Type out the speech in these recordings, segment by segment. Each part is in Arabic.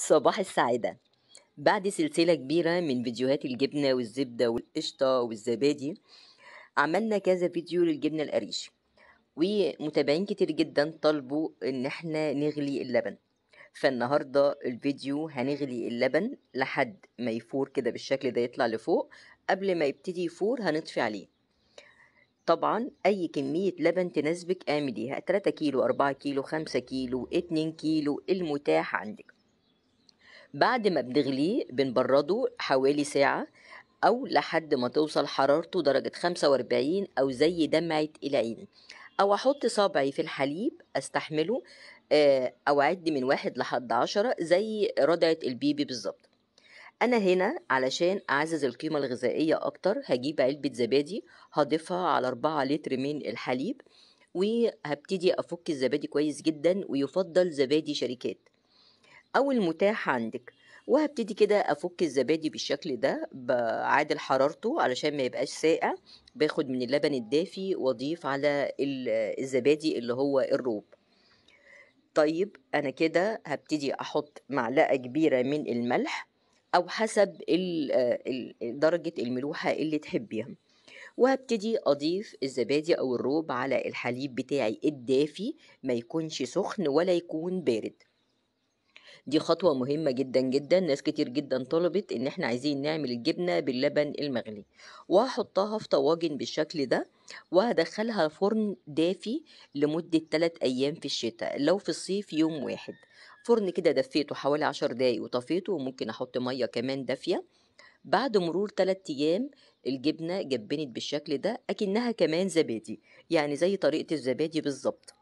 صباح السعادة بعد سلسلة كبيرة من فيديوهات الجبنة والزبدة والقشطة والزبادي عملنا كذا فيديو للجبنة القريش ومتابعين كتير جدا طلبوا ان احنا نغلي اللبن فالنهاردة الفيديو هنغلي اللبن لحد ما يفور كده بالشكل ده يطلع لفوق قبل ما يبتدي يفور هنطفي عليه طبعا اي كمية لبن تناسبك اعمليها 3 كيلو 4 كيلو 5 كيلو 2 كيلو المتاح عندك بعد ما بنغليه بنبرده حوالي ساعة أو لحد ما توصل حرارته درجة 45 أو زي دمعة إلعين أو أحط صابعي في الحليب أستحمله آه، أو أعد من واحد لحد عشرة زي رضعة البيبي بالظبط أنا هنا علشان أعزز القيمة الغذائية أكتر هجيب علبة زبادي هضيفها على 4 لتر من الحليب وهبتدي أفك الزبادي كويس جدا ويفضل زبادي شركات أو المتاح عندك وهبتدي كده أفك الزبادي بالشكل ده بعادل حرارته علشان ما يبقاش ساقع باخد من اللبن الدافي وأضيف على الزبادي اللي هو الروب طيب أنا كده هبتدي أحط معلقة كبيرة من الملح أو حسب درجة الملوحة اللي تحبيها وهبتدي أضيف الزبادي أو الروب على الحليب بتاعي الدافي ما يكونش سخن ولا يكون بارد دي خطوة مهمة جدا جدا ناس كتير جدا طلبت ان احنا عايزين نعمل الجبنة باللبن المغلي وهحطها في طواجن بالشكل ده وهدخلها فرن دافي لمدة 3 ايام في الشتاء لو في الصيف يوم واحد فرن كده دفيته حوالي عشر دقايق وطفيته وممكن احط مية كمان دافية بعد مرور 3 ايام الجبنه جبنت بالشكل ده اكنها كمان زبادي يعني زي طريقه الزبادي بالظبط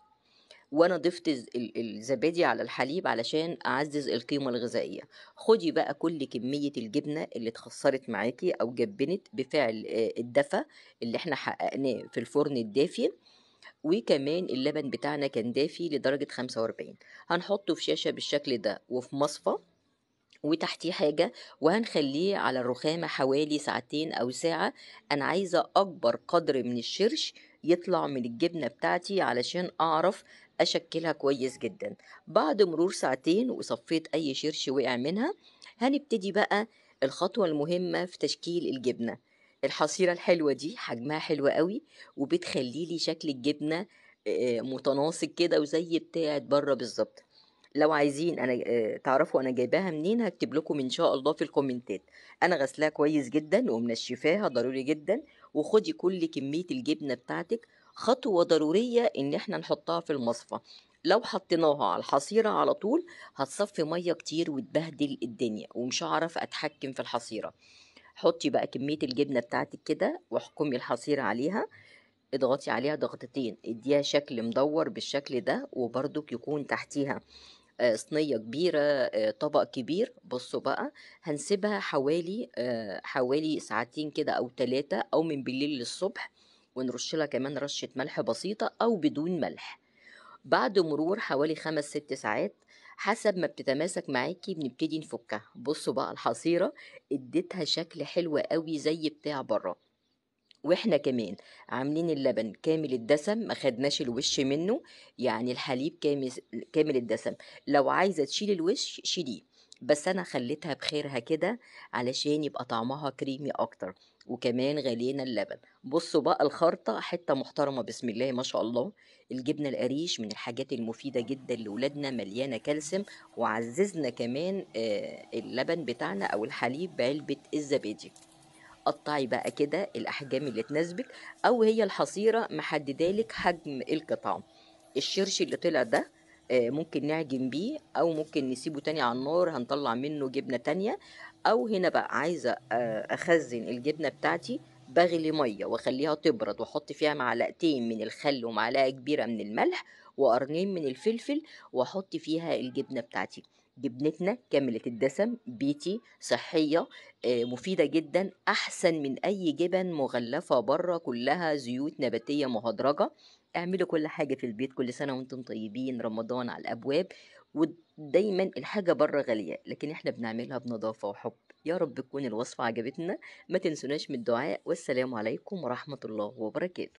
وانا ضفت الزبادي على الحليب علشان اعزز القيمه الغذائيه خدي بقى كل كميه الجبنه اللي اتخسرت معاكي او جبنت بفعل الدفى اللي احنا حققناه في الفرن الدافي وكمان اللبن بتاعنا كان دافي لدرجة 45 هنحطه في شاشة بالشكل ده وفي مصفى وتحتيه حاجة وهنخليه على الرخامة حوالي ساعتين أو ساعة أنا عايزة أكبر قدر من الشرش يطلع من الجبنة بتاعتي علشان أعرف أشكلها كويس جدا بعد مرور ساعتين وصفيت أي شرش وقع منها هنبتدي بقى الخطوة المهمة في تشكيل الجبنة الحصيرة الحلوة دي حجمها حلو قوي وبتخلي لي شكل الجبنة آه، متناسق كده وزي بتاعت بره بالظبط لو عايزين انا آه، تعرفوا انا جايباها منين هكتب لكم ان شاء الله في الكومنتات انا غسلاها كويس جدا ومنشفاها ضروري جدا وخدي كل كميه الجبنه بتاعتك خطوة ضرورية إن إحنا نحطها في المصفى لو حطيناها على الحصيرة على طول هتصفي مية كتير وتبهدل الدنيا ومش هعرف أتحكم في الحصيرة حطي بقى كمية الجبنة بتاعتك كده واحكمي الحصيرة عليها اضغطي عليها ضغطتين اديها شكل مدور بالشكل ده وبرضك يكون تحتيها آه، صينيه كبيره آه، طبق كبير بصوا بقى هنسيبها حوالي آه، حوالي ساعتين كده او ثلاثه او من بالليل للصبح ونرش لها كمان رشة ملح بسيطة أو بدون ملح بعد مرور حوالي خمس ست ساعات حسب ما بتتماسك معاكي بنبتدي نفكها بصوا بقى الحصيرة اديتها شكل حلو قوي زي بتاع بره واحنا كمان عاملين اللبن كامل الدسم ما خدناش الوش منه يعني الحليب كامل الدسم لو عايزه تشيل الوش شيليه بس انا خليتها بخيرها كده علشان يبقى طعمها كريمي اكتر وكمان غلينا اللبن بصوا بقى الخرطة حتة محترمة بسم الله ما شاء الله الجبنة القريش من الحاجات المفيدة جدا لولادنا مليانة كالسيوم وعززنا كمان آه، اللبن بتاعنا أو الحليب بعلبة الزبادي قطعي بقى كده الأحجام اللي تناسبك أو هي الحصيرة محددالك حجم القطعة الشرش اللي طلع ده آه، ممكن نعجن بيه او ممكن نسيبه تاني على النار هنطلع منه جبنة تانية او هنا بقى عايزة آه، اخزن الجبنة بتاعتي بغلي مية واخليها تبرد واحط فيها معلقتين من الخل ومعلقة كبيرة من الملح وقرنين من الفلفل واحط فيها الجبنة بتاعتي جبنتنا كاملة الدسم بيتي صحية آه، مفيدة جدا أحسن من أي جبن مغلفة بره كلها زيوت نباتية مهدرجة اعملوا كل حاجة في البيت كل سنة وانتم طيبين رمضان على الأبواب ودايما الحاجة بره غالية لكن احنا بنعملها بنظافة وحب يا رب تكون الوصفة عجبتنا ما تنسوناش من الدعاء والسلام عليكم ورحمة الله وبركاته